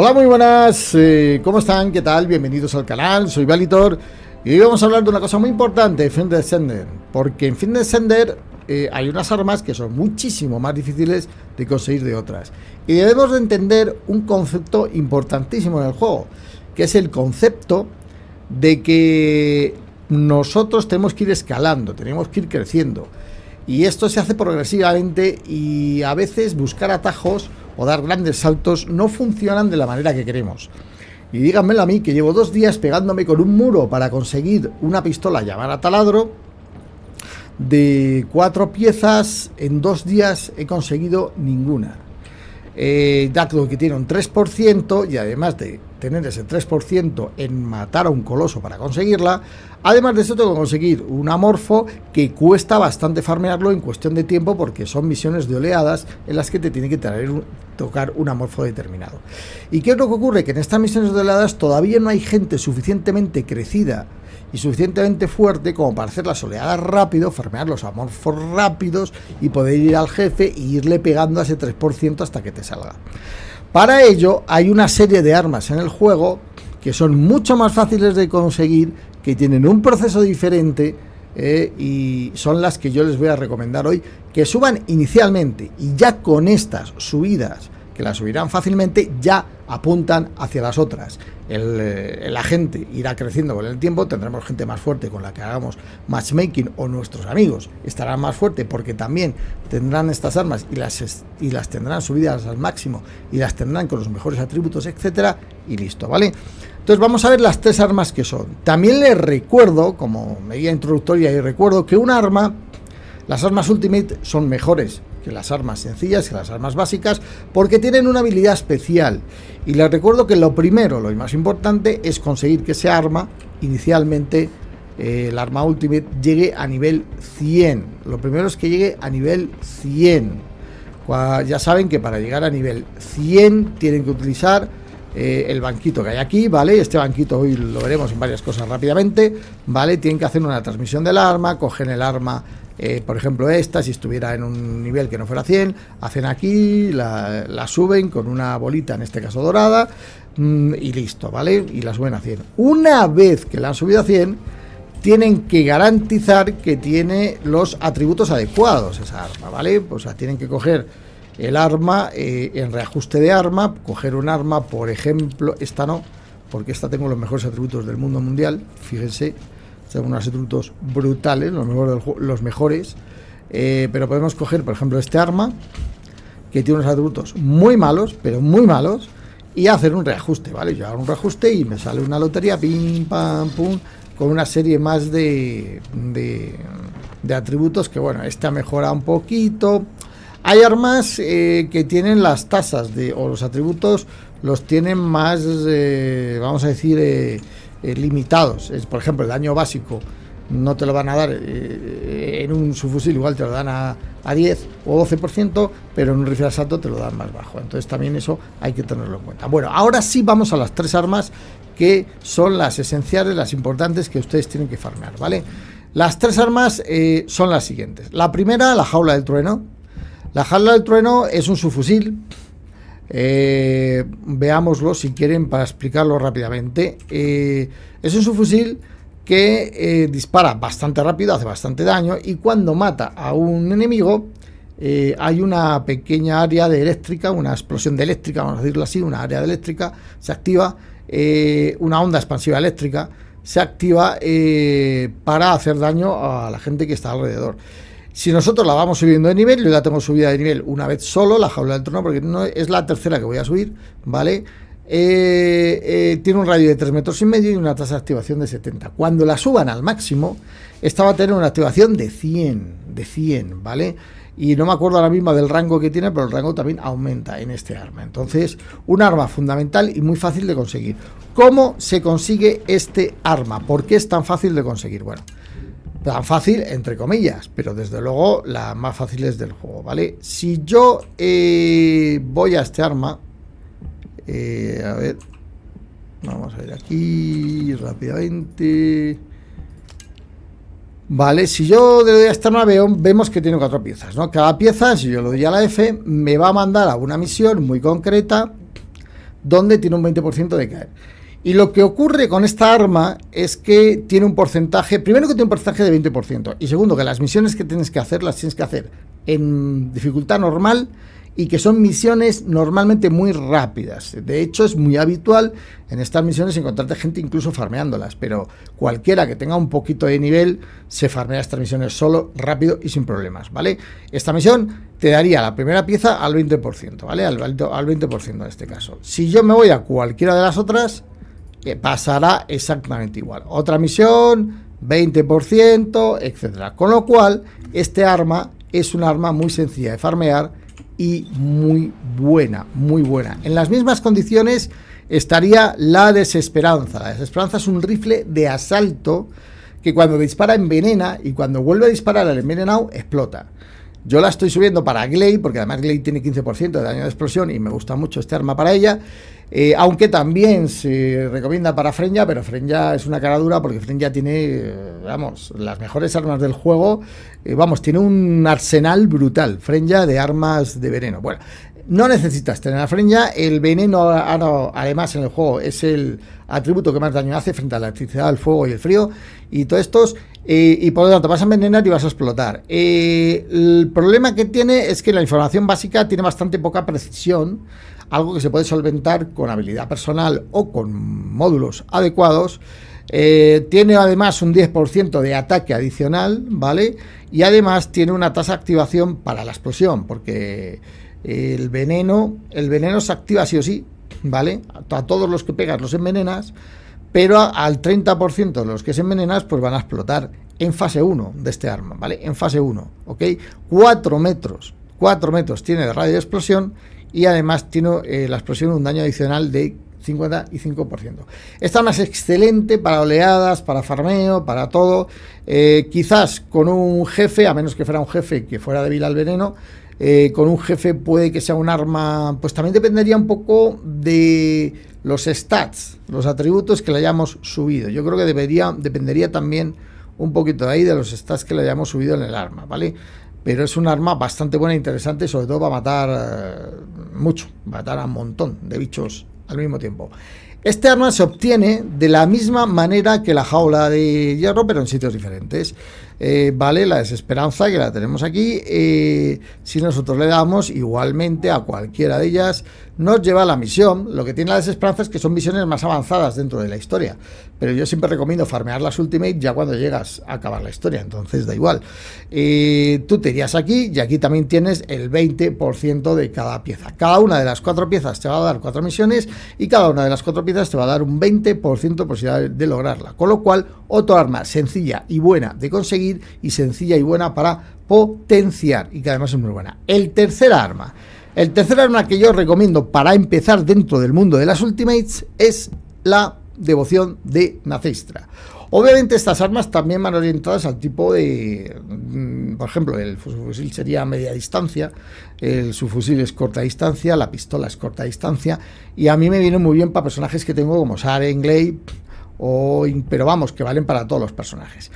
Hola, muy buenas. Eh, ¿Cómo están? ¿Qué tal? Bienvenidos al canal. Soy Valitor. Y hoy vamos a hablar de una cosa muy importante, de Fin Descender. Porque en Fin Descender eh, hay unas armas que son muchísimo más difíciles de conseguir de otras. Y debemos de entender un concepto importantísimo en el juego, que es el concepto de que nosotros tenemos que ir escalando, tenemos que ir creciendo. Y esto se hace progresivamente y a veces buscar atajos o dar grandes saltos no funcionan de la manera que queremos. Y díganmelo a mí, que llevo dos días pegándome con un muro para conseguir una pistola llamada taladro. De cuatro piezas, en dos días he conseguido ninguna eh, que tiene un 3% y además de tener ese 3% en matar a un coloso para conseguirla, además de eso tengo que conseguir un amorfo que cuesta bastante farmearlo en cuestión de tiempo porque son misiones de oleadas en las que te tiene que traer tocar un amorfo determinado. ¿Y qué es lo que ocurre? Que en estas misiones de oleadas todavía no hay gente suficientemente crecida y suficientemente fuerte como para hacer la oleadas rápido, farmear los amorfos rápidos y poder ir al jefe e irle pegando a ese 3% hasta que te salga. Para ello hay una serie de armas en el juego que son mucho más fáciles de conseguir, que tienen un proceso diferente eh, y son las que yo les voy a recomendar hoy, que suban inicialmente y ya con estas subidas que las subirán fácilmente, ya apuntan hacia las otras. La eh, gente irá creciendo con el tiempo, tendremos gente más fuerte con la que hagamos matchmaking o nuestros amigos estarán más fuerte porque también tendrán estas armas y las, y las tendrán subidas al máximo y las tendrán con los mejores atributos, etcétera, y listo, ¿vale? Entonces vamos a ver las tres armas que son. También les recuerdo, como medida introductoria y recuerdo, que un arma, las armas Ultimate son mejores que las armas sencillas, que las armas básicas, porque tienen una habilidad especial. Y les recuerdo que lo primero, lo más importante, es conseguir que ese arma, inicialmente, eh, el arma Ultimate, llegue a nivel 100. Lo primero es que llegue a nivel 100. Ya saben que para llegar a nivel 100 tienen que utilizar eh, el banquito que hay aquí, ¿vale? Este banquito hoy lo veremos en varias cosas rápidamente, ¿vale? Tienen que hacer una transmisión del arma, cogen el arma eh, por ejemplo, esta, si estuviera en un nivel que no fuera 100, hacen aquí, la, suben con una bolita, en este caso dorada, mm, y listo, ¿vale? Y la suben a 100. Una vez que la han subido a 100, tienen que garantizar que tiene los atributos adecuados esa arma, ¿vale? O sea, tienen que coger el arma eh, en reajuste de arma, coger un arma, por ejemplo, esta no, porque esta tengo los mejores atributos del mundo mundial, fíjense, son unos atributos brutales, los mejores eh, pero podemos coger, por ejemplo, este arma, que tiene unos atributos muy malos, pero muy malos, y hacer un reajuste, ¿vale? Yo hago un reajuste y me sale una lotería, pim, pam, pum, con una serie más de, de, atributos que, bueno, esta mejora un poquito. Hay armas eh, que tienen las tasas de, o los atributos los tienen más, eh, vamos a decir, eh, limitados. Es, por ejemplo, el daño básico no te lo van a dar eh, eh, en un subfusil, igual te lo dan a, 10 o 12%, pero en un rifle asalto te lo dan más bajo. Entonces también eso hay que tenerlo en cuenta. Bueno, ahora sí vamos a las tres armas que son las esenciales, las importantes que ustedes tienen que farmear, ¿vale? Las tres armas son las siguientes. La primera, la jaula del trueno. La jaula del trueno es un subfusil eh, veámoslo si quieren para explicarlo rápidamente. Eh, es un fusil que eh, dispara bastante rápido, hace bastante daño y cuando mata a un enemigo hay una pequeña área de eléctrica, una explosión de eléctrica, vamos a decirlo así, una área de eléctrica, se activa una onda expansiva eléctrica, se activa para hacer daño a la gente que está alrededor. Si nosotros la vamos subiendo de nivel, yo ya tengo subida de nivel una vez solo, la jaula del trono, porque no es la tercera que voy a subir, ¿vale? Eh, eh, tiene un radio de 3 metros y medio y una tasa de activación de 70. Cuando la suban al máximo, esta va a tener una activación de 100, de 100, ¿vale? Y no me acuerdo ahora mismo del rango que tiene, pero el rango también aumenta en este arma. Entonces, un arma fundamental y muy fácil de conseguir. ¿Cómo se consigue este arma? ¿Por qué es tan fácil de conseguir? Bueno, Tan fácil, entre comillas, pero desde luego la más fácil es del juego, ¿vale? Si yo eh, voy a este arma, eh, a ver, vamos a ir aquí rápidamente. Vale, si yo le doy a esta nave, vemos que tiene cuatro piezas, ¿no? Cada pieza, si yo le doy a la F, me va a mandar a una misión muy concreta donde tiene un 20% de caer. Y lo que ocurre con esta arma es que tiene un porcentaje, primero que tiene un porcentaje de 20%, y segundo que las misiones que tienes que hacer las tienes que hacer en dificultad normal y que son misiones normalmente muy rápidas. De hecho, es muy habitual en estas misiones encontrarte gente incluso farmeándolas, pero cualquiera que tenga un poquito de nivel se farmea estas misiones solo, rápido y sin problemas, ¿vale? Esta misión te daría la primera pieza al 20%, ¿vale? Al, al 20% en este caso. Si yo me voy a cualquiera de las otras, que pasará exactamente igual. Otra misión, 20%, etcétera. Con lo cual, este arma es un arma muy sencilla de farmear y muy buena, muy buena. En las mismas condiciones estaría la desesperanza. La desesperanza es un rifle de asalto que cuando dispara envenena y cuando vuelve a disparar al envenenado explota. Yo la estoy subiendo para Glade, porque además Glade tiene 15% de daño de explosión y me gusta mucho este arma para ella. Eh, aunque también se recomienda para Frenja, pero Frenja es una cara dura porque Frenja tiene, eh, vamos, las mejores armas del juego. Eh, vamos, tiene un arsenal brutal, Frenja, de armas de veneno. Bueno, no necesitas tener a Frenja, el veneno ah, además en el juego es el atributo que más daño hace frente a la electricidad, el fuego y el frío, y todos estos, y por lo tanto vas a envenenar y vas a explotar. Eh, el problema que tiene es que la información básica tiene bastante poca precisión, algo que se puede solventar con habilidad personal o con módulos adecuados. Eh, tiene además un 10% de ataque adicional, ¿vale? Y además tiene una tasa de activación para la explosión, porque el veneno, el veneno se activa sí o sí ¿vale? A todos los que pegas los envenenas, pero al 30% de los que se envenenas, pues van a explotar en fase 1 de este arma, ¿vale? En fase 1, ¿ok? 4 metros, 4 metros tiene de radio de explosión y además tiene eh, la explosión un daño adicional de 55%. Esta arma es excelente para oleadas, para farmeo, para todo. Eh, quizás con un jefe, a menos que fuera un jefe que fuera débil al veneno, eh, con un jefe puede que sea un arma, pues también dependería un poco de los stats, los atributos que le hayamos subido. Yo creo que debería, dependería también un poquito de ahí de los stats que le hayamos subido en el arma, ¿vale? Pero es un arma bastante buena, e interesante sobre todo va a matar eh, mucho, matar a un montón de bichos al mismo tiempo. Este arma se obtiene de la misma manera que la jaula de hierro, pero en sitios diferentes. Eh, vale la desesperanza que la tenemos aquí. Eh, si nosotros le damos igualmente a cualquiera de ellas, nos lleva a la misión. Lo que tiene la desesperanza es que son misiones más avanzadas dentro de la historia. Pero yo siempre recomiendo farmear las Ultimate ya cuando llegas a acabar la historia, entonces da igual. Eh, tú te irías aquí y aquí también tienes el 20% de cada pieza. Cada una de las cuatro piezas te va a dar cuatro misiones y cada una de las cuatro piezas te va a dar un 20% de posibilidad de lograrla. Con lo cual, Otro arma sencilla y buena de conseguir y sencilla y buena para potenciar y que además es muy buena. El tercer arma. El tercer arma que yo recomiendo para empezar dentro del mundo de las Ultimates es la devoción de nacestra Obviamente estas armas también van orientadas al tipo de, mm, por ejemplo, el fusil sería a media distancia, el subfusil es corta distancia, la pistola es corta distancia, y a mí me viene muy bien para personajes que tengo como Saren, o, pero vamos, que valen para todos los personajes.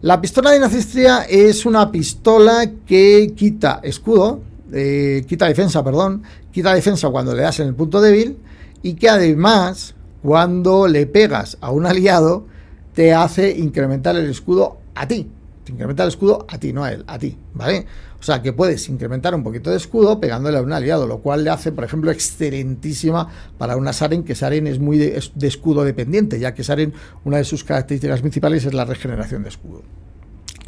La pistola de nacistria es una pistola que quita escudo, eh, quita defensa, perdón, quita defensa cuando le das en el punto débil y que además cuando le pegas a un aliado te hace incrementar el escudo a ti incrementa el escudo a ti, no a él, a ti, ¿vale? O sea, que puedes incrementar un poquito de escudo pegándole a un aliado, lo cual le hace, por ejemplo, excelentísima para una Saren, que Saren es muy de escudo dependiente, ya que Saren, una de sus características principales es la regeneración de escudo.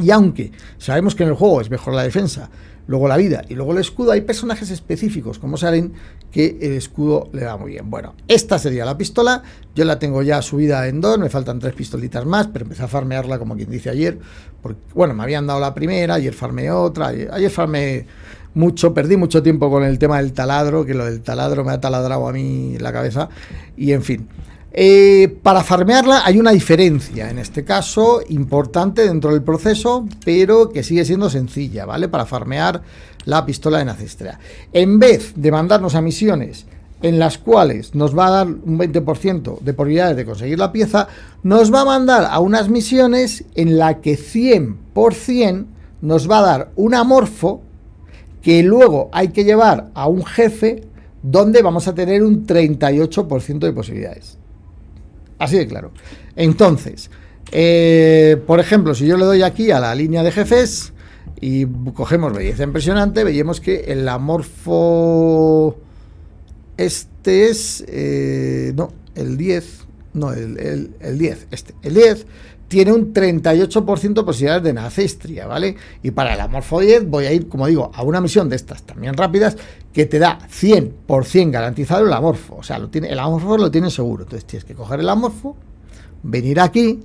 Y aunque sabemos que en el juego es mejor la defensa, luego la vida y luego el escudo, hay personajes específicos como saben, que el escudo le da muy bien. Bueno, esta sería la pistola, yo la tengo ya subida en dos, me faltan tres pistolitas más, pero empecé a farmearla como quien dice ayer, porque bueno, me habían dado la primera, ayer farme otra, ayer, ayer mucho, perdí mucho tiempo con el tema del taladro, que lo del taladro me ha taladrado a mí la cabeza, y en fin. Eh, para farmearla hay una diferencia, en este caso importante dentro del proceso, pero que sigue siendo sencilla, ¿vale? Para farmear la pistola de nacistrea En vez de mandarnos a misiones en las cuales nos va a dar un 20% de posibilidades de conseguir la pieza, nos va a mandar a unas misiones en la que 100% nos va a dar un amorfo que luego hay que llevar a un jefe donde vamos a tener un 38% de posibilidades. Así de claro. Entonces, eh, por ejemplo, si yo le doy aquí a la línea de jefes y cogemos belleza impresionante, veíamos que el amorfo... Este es... Eh, no, el 10. No, el, el, el 10. Este. El 10 tiene un 38% de posibilidades de nacestria, ¿vale? Y para el Amorfo 10 voy a ir, como digo, a una misión de estas también rápidas que te da 100% garantizado el Amorfo. O sea, lo tiene, el Amorfo lo tiene seguro. Entonces tienes que coger el Amorfo, venir aquí,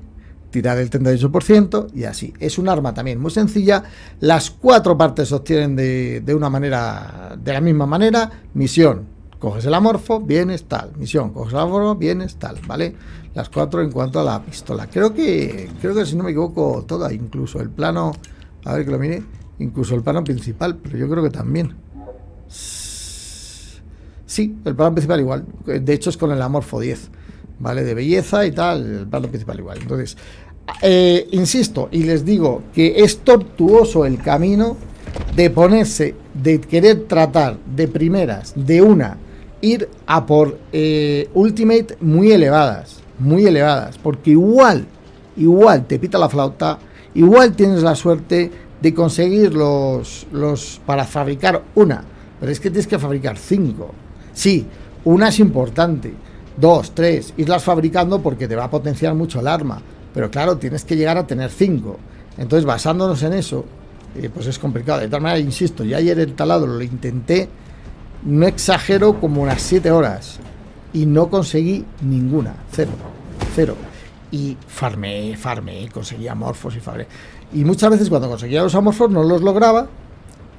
tirar el 38% y así. Es un arma también muy sencilla. Las cuatro partes se obtienen de, de una manera, de la misma manera. Misión, Coges el amorfo, vienes tal, misión, coges el amorfo, vienes tal, ¿vale? Las cuatro en cuanto a la pistola. Creo que, creo que si no me equivoco, toda, incluso el plano, a ver que lo mire, incluso el plano principal, pero yo creo que también. Sí, el plano principal igual, de hecho es con el amorfo 10, ¿vale? De belleza y tal, el plano principal igual. Entonces, eh, insisto y les digo que es tortuoso el camino de ponerse, de querer tratar de primeras, de una, ir a por eh, Ultimate muy elevadas, muy elevadas, porque igual, igual te pita la flauta, igual tienes la suerte de conseguir los, los para fabricar una, pero es que tienes que fabricar cinco. Sí, una es importante, dos, tres, irlas fabricando porque te va a potenciar mucho el arma, pero claro, tienes que llegar a tener cinco. Entonces, basándonos en eso, eh, pues es complicado. De tal manera, insisto, ya ayer el talado lo intenté no exagero, como unas 7 horas. Y no conseguí ninguna, cero, cero. Y farmé, farmé, conseguí amorfos y farmé. Y muchas veces cuando conseguía los amorfos no los lograba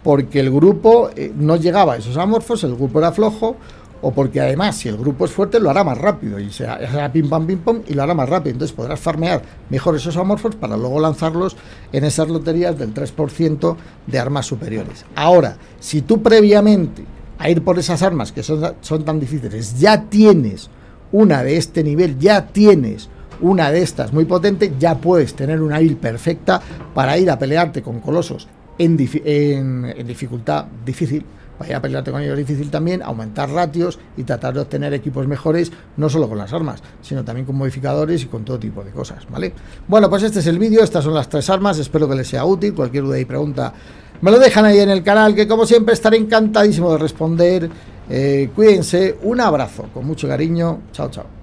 porque el grupo eh, no llegaba a esos amorfos, el grupo era flojo, o porque además si el grupo es fuerte lo hará más rápido y sea será pim pam pim pam y lo hará más rápido. Entonces podrás farmear mejor esos amorfos para luego lanzarlos en esas loterías del 3% de armas superiores. Ahora, si tú previamente a ir por esas armas que son, tan difíciles, ya tienes una de este nivel, ya tienes una de estas muy potente, ya puedes tener una build perfecta para ir a pelearte con colosos en, en dificultad difícil, para ir a pelearte con ellos difícil también, aumentar ratios y tratar de obtener equipos mejores, no solo con las armas, sino también con modificadores y con todo tipo de cosas, ¿vale? Bueno, pues este es el vídeo, estas son las tres armas, espero que les sea útil, cualquier duda y pregunta me lo dejan ahí en el canal, que como siempre estaré encantadísimo de responder. Eh, cuídense, un abrazo, con mucho cariño. Chao, chao.